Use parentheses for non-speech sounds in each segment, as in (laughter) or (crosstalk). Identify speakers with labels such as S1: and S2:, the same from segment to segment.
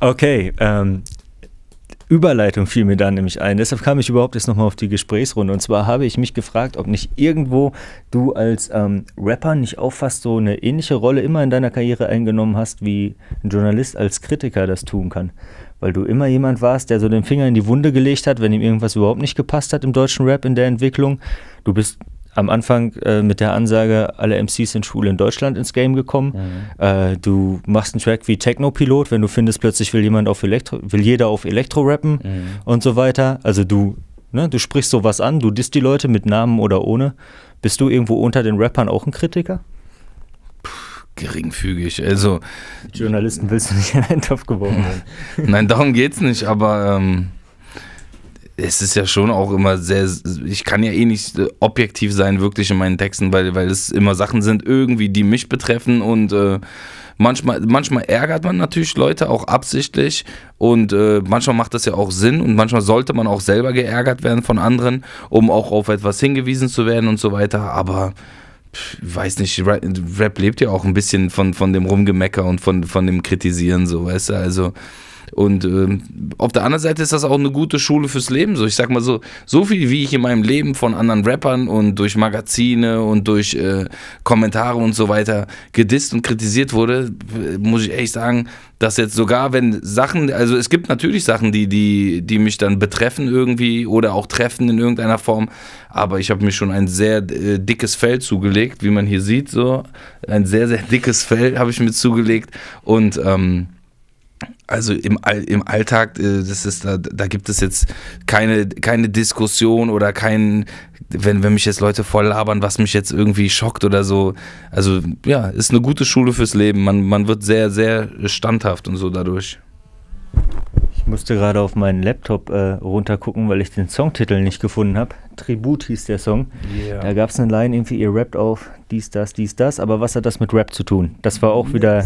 S1: Okay, ähm, Überleitung fiel mir da nämlich ein. Deshalb kam ich überhaupt jetzt nochmal auf die Gesprächsrunde. Und zwar habe ich mich gefragt, ob nicht irgendwo du als ähm, Rapper nicht auch fast so eine ähnliche Rolle immer in deiner Karriere eingenommen hast, wie ein Journalist als Kritiker das tun kann. Weil du immer jemand warst, der so den Finger in die Wunde gelegt hat, wenn ihm irgendwas überhaupt nicht gepasst hat im deutschen Rap in der Entwicklung. Du bist am Anfang äh, mit der Ansage, alle MCs sind schwul in Deutschland ins Game gekommen. Mhm. Äh, du machst einen Track wie Techno-Pilot, wenn du findest, plötzlich will jemand auf Elektro, will jeder auf Elektro rappen mhm. und so weiter. Also du, ne, du sprichst sowas an, du disst die Leute mit Namen oder ohne. Bist du irgendwo unter den Rappern auch ein Kritiker?
S2: geringfügig. Also.
S1: Journalisten willst du nicht in einen Topf geworfen werden.
S2: (laughs) Nein, darum geht's nicht, aber ähm es ist ja schon auch immer sehr, ich kann ja eh nicht äh, objektiv sein, wirklich in meinen Texten, weil, weil es immer Sachen sind, irgendwie, die mich betreffen und äh, manchmal, manchmal ärgert man natürlich Leute auch absichtlich und äh, manchmal macht das ja auch Sinn und manchmal sollte man auch selber geärgert werden von anderen, um auch auf etwas hingewiesen zu werden und so weiter, aber ich weiß nicht, Rap lebt ja auch ein bisschen von, von dem Rumgemecker und von, von dem Kritisieren, so, weißt du, also und äh, auf der anderen Seite ist das auch eine gute Schule fürs Leben. So, ich sag mal so, so viel wie ich in meinem Leben von anderen Rappern und durch Magazine und durch äh, Kommentare und so weiter gedisst und kritisiert wurde, muss ich ehrlich sagen, dass jetzt sogar, wenn Sachen, also es gibt natürlich Sachen, die, die, die mich dann betreffen irgendwie oder auch treffen in irgendeiner Form, aber ich habe mir schon ein sehr äh, dickes Fell zugelegt, wie man hier sieht, so ein sehr, sehr dickes Fell (laughs) habe ich mir zugelegt und ähm, also im, im Alltag, äh, das ist, da, da gibt es jetzt keine, keine Diskussion oder kein, wenn, wenn mich jetzt Leute voll labern, was mich jetzt irgendwie schockt oder so. Also ja, ist eine gute Schule fürs Leben. Man, man wird sehr, sehr standhaft und so dadurch.
S1: Ich musste gerade auf meinen Laptop äh, runtergucken, weil ich den Songtitel nicht gefunden habe. Tribut hieß der Song. Yeah. Da gab es eine Line, irgendwie, ihr rappt auf dies, das, dies, das. Aber was hat das mit Rap zu tun? Das war auch yes. wieder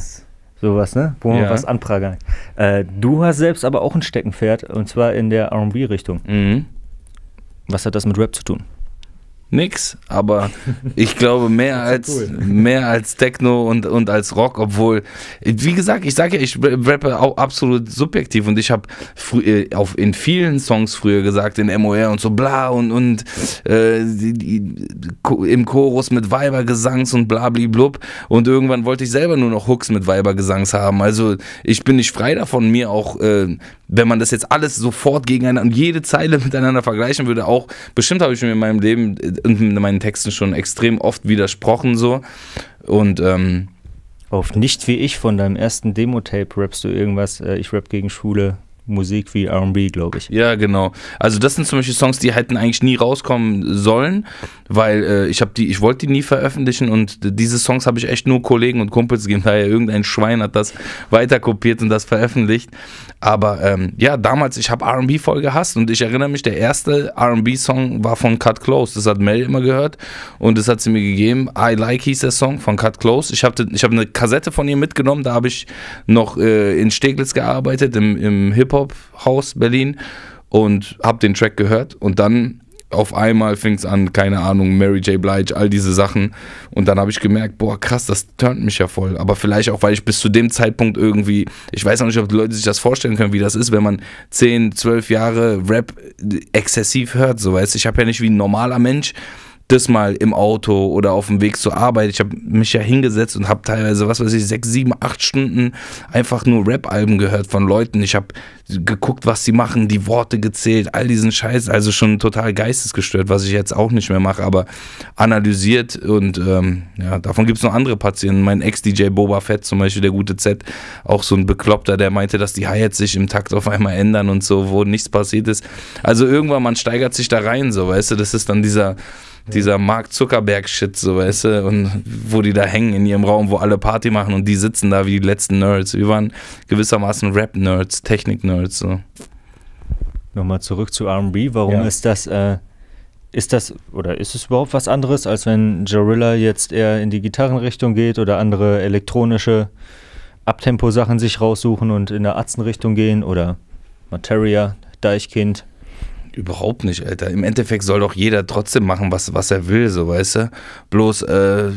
S1: Sowas, ne? Wo man ja. was anprangert. Äh, du hast selbst aber auch ein Steckenpferd und zwar in der RB-Richtung. Mhm.
S2: Was hat das mit Rap zu tun? nix, aber ich glaube mehr (laughs) als cool. mehr als Techno und, und als Rock, obwohl, wie gesagt, ich sage ja, ich rappe auch absolut subjektiv und ich habe äh, auf in vielen Songs früher gesagt, in MOR und so bla und, und äh, die, die, im Chorus mit Weibergesangs und bla blub und irgendwann wollte ich selber nur noch Hooks mit Weibergesangs haben. Also ich bin nicht frei davon, mir auch, äh, wenn man das jetzt alles sofort gegeneinander und jede Zeile (laughs) miteinander vergleichen würde, auch bestimmt habe ich mir in meinem Leben äh, in meinen Texten schon extrem oft widersprochen so. Und ähm, auf nicht wie ich von deinem ersten Demo-Tape rappst du irgendwas, äh, ich rap gegen Schule, Musik wie RB, glaube ich. Ja, genau. Also das sind zum Beispiel Songs, die hätten eigentlich nie rauskommen sollen, weil äh, ich ich wollte die nie veröffentlichen und diese Songs habe ich echt nur Kollegen und Kumpels gegeben, (laughs) daher irgendein Schwein hat das weiterkopiert und das veröffentlicht. Aber ähm, ja, damals, ich habe RB voll gehasst und ich erinnere mich, der erste RB-Song war von Cut Close. Das hat Mel immer gehört und das hat sie mir gegeben. I Like hieß der Song von Cut Close. Ich habe ich hab eine Kassette von ihr mitgenommen, da habe ich noch äh, in Steglitz gearbeitet, im, im Hip Hip-Hop Haus Berlin und habe den Track gehört und dann auf einmal fing es an, keine Ahnung, Mary J. Blige, all diese Sachen. Und dann habe ich gemerkt, boah, krass, das turnt mich ja voll. Aber vielleicht auch, weil ich bis zu dem Zeitpunkt irgendwie, ich weiß noch nicht, ob die Leute sich das vorstellen können, wie das ist, wenn man 10, 12 Jahre Rap exzessiv hört, so weißt Ich habe ja nicht wie ein normaler Mensch das mal im Auto oder auf dem Weg zur Arbeit. Ich habe mich ja hingesetzt und habe teilweise, was weiß ich, sechs, sieben, acht Stunden einfach nur Rap-Alben gehört von Leuten. Ich habe geguckt, was sie machen, die Worte gezählt, all diesen Scheiß. Also schon total geistesgestört, was ich jetzt auch nicht mehr mache, aber analysiert und ähm, ja, davon gibt es noch andere Patienten. Mein Ex-DJ Boba Fett zum Beispiel, der gute Z, auch so ein Bekloppter, der meinte, dass die Hi-Hats sich im Takt auf einmal ändern und so, wo nichts passiert ist. Also irgendwann, man steigert sich da rein, so, weißt du, das ist dann dieser dieser Mark Zuckerberg-Shit, so weißt du, und wo die da hängen in ihrem Raum, wo alle Party machen und die sitzen da wie die letzten Nerds. Wir waren gewissermaßen Rap-Nerds, Technik-Nerds. So.
S1: Nochmal zurück zu RB. Warum ja. ist das, äh, ist das, oder ist es überhaupt was anderes, als wenn Jarilla jetzt eher in die Gitarrenrichtung geht oder andere elektronische Abtempo-Sachen sich raussuchen und in der Atzenrichtung gehen oder Materia, Deichkind? Überhaupt nicht,
S2: Alter. Im Endeffekt soll doch jeder trotzdem machen, was, was er will, so weißt du. Bloß, äh,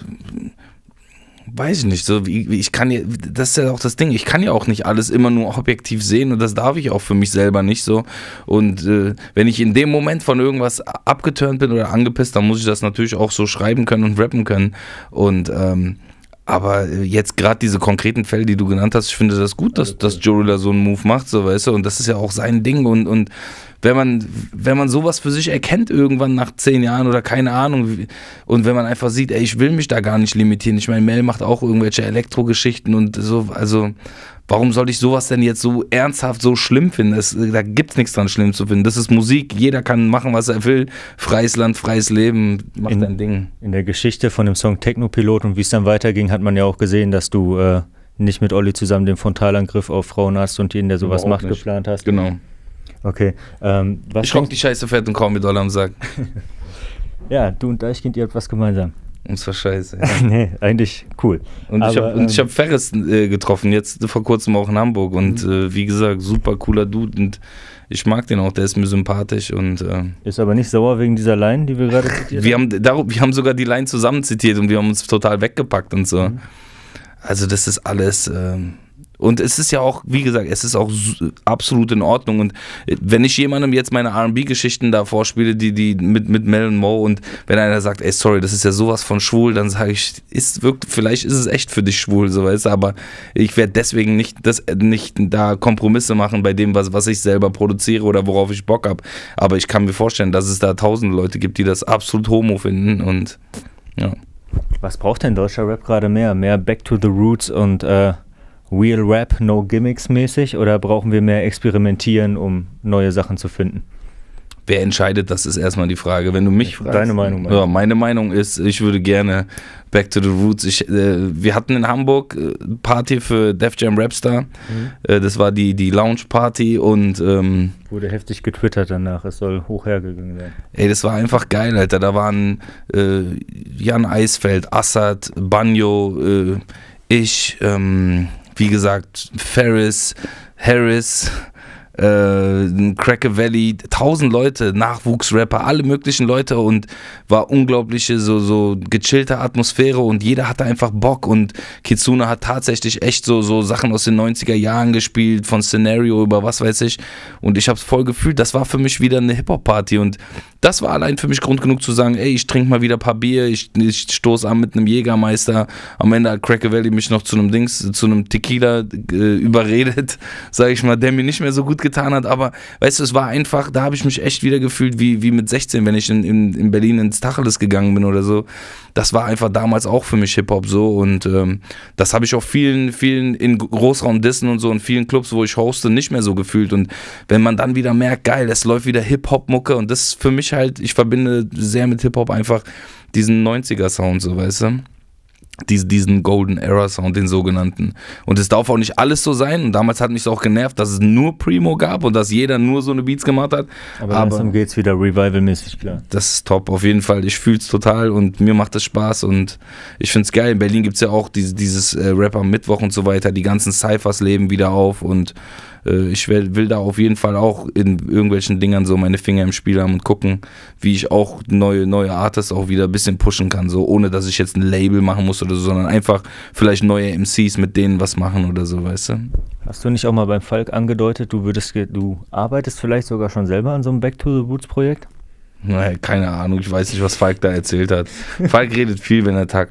S2: weiß ich nicht, so wie, ich kann ja, das ist ja auch das Ding, ich kann ja auch nicht alles immer nur objektiv sehen und das darf ich auch für mich selber nicht so. Und äh, wenn ich in dem Moment von irgendwas abgeturnt bin oder angepisst, dann muss ich das natürlich auch so schreiben können und rappen können. Und ähm, aber äh, jetzt gerade diese konkreten Fälle, die du genannt hast, ich finde das gut, dass, dass Jorilla so einen Move macht, so weißt du, und das ist ja auch sein Ding und, und wenn man, wenn man sowas für sich erkennt irgendwann nach zehn Jahren oder keine Ahnung und wenn man einfach sieht, ey, ich will mich da gar nicht limitieren. Ich meine, Mel macht auch irgendwelche Elektrogeschichten und so, also warum sollte ich sowas denn jetzt so ernsthaft so schlimm finden? Es, da es nichts dran schlimm zu finden. Das ist Musik, jeder kann machen, was er will. Freies Land, freies Leben, mach in, dein Ding. In der Geschichte von dem Song Technopilot
S1: und wie es dann weiterging, hat man ja auch gesehen, dass du äh, nicht mit Olli zusammen den Frontalangriff auf Frauen hast und jeden, der sowas macht, nicht. geplant hast. Genau. Okay. Ähm, ich rock die Scheiße fett und kaum mit alle am Sack. ja, du und Deichkind, ihr habt was gemeinsam. Und war
S2: scheiße. Ja. (laughs) nee, eigentlich cool. Und Aber, ich habe ähm, hab Ferris äh, getroffen, jetzt vor kurzem auch in Hamburg. Und mhm. äh, wie gesagt, super cooler Dude. Und ich mag den auch, der ist mir sympathisch und äh
S1: ist aber nicht sauer wegen dieser Line, die wir gerade
S2: zitiert wir haben. Darum, wir haben sogar die Line zusammen zitiert und wir haben uns total weggepackt und so. Mhm. Also das ist alles. Ähm und es ist ja auch, wie gesagt, es ist auch absolut in Ordnung. Und äh, wenn ich jemandem jetzt meine RB-Geschichten da vorspiele, die, die mit, mit Mel und Mo, und wenn einer sagt, ey, sorry, das ist ja sowas von schwul, dann sage ich, ist wirkt, vielleicht ist es echt für dich schwul, so weißt du, aber ich werde deswegen nicht, das, äh, nicht da Kompromisse machen bei dem, was, was ich selber produziere oder worauf ich Bock habe. Aber ich kann mir vorstellen, dass es da tausende Leute gibt, die das absolut homo finden und ja. Was braucht
S1: denn deutscher Rap gerade mehr? Mehr Back to the Roots und äh Real Rap, No Gimmicks mäßig oder brauchen wir mehr Experimentieren, um neue Sachen zu finden?
S2: Wer entscheidet, das ist erstmal die Frage. Wenn du mich fragst. Deine Meinung. Meine. Ja, meine Meinung ist, ich würde gerne Back to the Roots. Ich, äh, wir hatten in Hamburg äh, Party für Def Jam Rapstar. Mhm. Äh, das war die, die Lounge Party und. Ähm, Wurde heftig getwittert danach. Es soll hochhergegangen werden. Ey, das war einfach geil, Alter. Da waren äh, Jan Eisfeld, Assad, Banjo, äh, ich, ähm, wie gesagt, Ferris, Harris, äh, Cracker Valley, tausend Leute, Nachwuchsrapper, alle möglichen Leute und war unglaubliche, so, so gechillte Atmosphäre und jeder hatte einfach Bock und Kitsune hat tatsächlich echt so, so Sachen aus den 90er Jahren gespielt, von Scenario über was weiß ich und ich hab's voll gefühlt, das war für mich wieder eine Hip-Hop-Party und das war allein für mich Grund genug zu sagen, ey, ich trinke mal wieder ein paar Bier, ich, ich stoße an mit einem Jägermeister. Am Ende hat Cracker Valley mich noch zu einem Dings, zu einem Tequila äh, überredet, (laughs) sage ich mal, der mir nicht mehr so gut getan hat. Aber weißt du, es war einfach, da habe ich mich echt wieder gefühlt wie, wie mit 16, wenn ich in, in, in Berlin ins Tacheles gegangen bin oder so. Das war einfach damals auch für mich Hip-Hop so und ähm, das habe ich auch vielen, vielen in Großraumdissen und so in vielen Clubs, wo ich hoste, nicht mehr so gefühlt. Und wenn man dann wieder merkt, geil, es läuft wieder Hip-Hop-Mucke und das ist für mich halt halt, ich verbinde sehr mit Hip-Hop einfach diesen 90er-Sound, so weißt du? Dies, diesen Golden Era Sound, den sogenannten. Und es darf auch nicht alles so sein. Und damals hat mich es auch genervt, dass es nur Primo gab und dass jeder nur so eine Beats gemacht hat. Aber, Aber langsam es wieder revivalmäßig, klar. Das ist top, auf jeden Fall. Ich fühle es total und mir macht es Spaß und ich finde es geil. In Berlin gibt es ja auch diese, dieses äh, Rapper Mittwoch und so weiter. Die ganzen Cyphers leben wieder auf und äh, ich will, will da auf jeden Fall auch in irgendwelchen Dingern so meine Finger im Spiel haben und gucken, wie ich auch neue, neue Artists auch wieder ein bisschen pushen kann, so ohne dass ich jetzt ein Label machen muss oder so, sondern einfach vielleicht neue MCs mit denen was machen oder so, weißt du?
S1: Hast du nicht auch mal beim Falk angedeutet, du würdest, du arbeitest vielleicht sogar schon selber an so einem Back to the Boots Projekt?
S2: Naja, keine Ahnung, ich weiß nicht, was Falk da erzählt hat. Falk redet viel, wenn er Tag